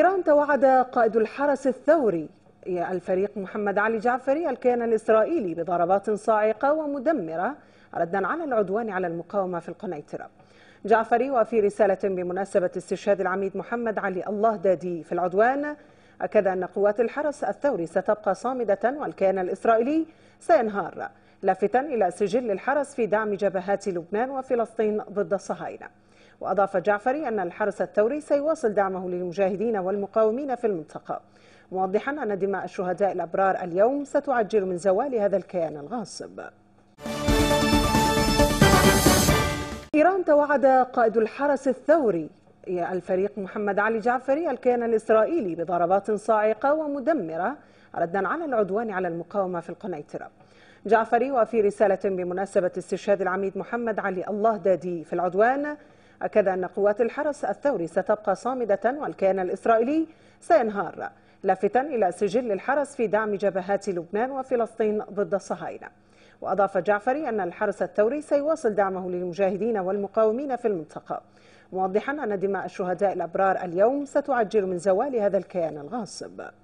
إيران توعد قائد الحرس الثوري الفريق محمد علي جعفري الكيان الإسرائيلي بضربات صاعقة ومدمرة ردا على العدوان على المقاومة في القنيطرة جعفري وفي رسالة بمناسبة استشهاد العميد محمد علي الله دادي في العدوان أكد أن قوات الحرس الثوري ستبقى صامدة والكيان الإسرائيلي سينهار لافتا إلى سجل الحرس في دعم جبهات لبنان وفلسطين ضد الصهاينة وأضاف جعفري أن الحرس الثوري سيواصل دعمه للمجاهدين والمقاومين في المنطقة موضحا أن دماء الشهداء الأبرار اليوم ستعجل من زوال هذا الكيان الغاصب إيران توعد قائد الحرس الثوري الفريق محمد علي جعفري الكيان الإسرائيلي بضربات صاعقة ومدمرة ردا على العدوان على المقاومة في القنيطرة جعفري وفي رسالة بمناسبة استشهاد العميد محمد علي الله دادي في العدوان أكد أن قوات الحرس الثوري ستبقى صامدة والكيان الإسرائيلي سينهار لافتا إلى سجل الحرس في دعم جبهات لبنان وفلسطين ضد الصهاينة وأضاف جعفري أن الحرس الثوري سيواصل دعمه للمجاهدين والمقاومين في المنطقة موضحا أن دماء الشهداء الأبرار اليوم ستعجل من زوال هذا الكيان الغاصب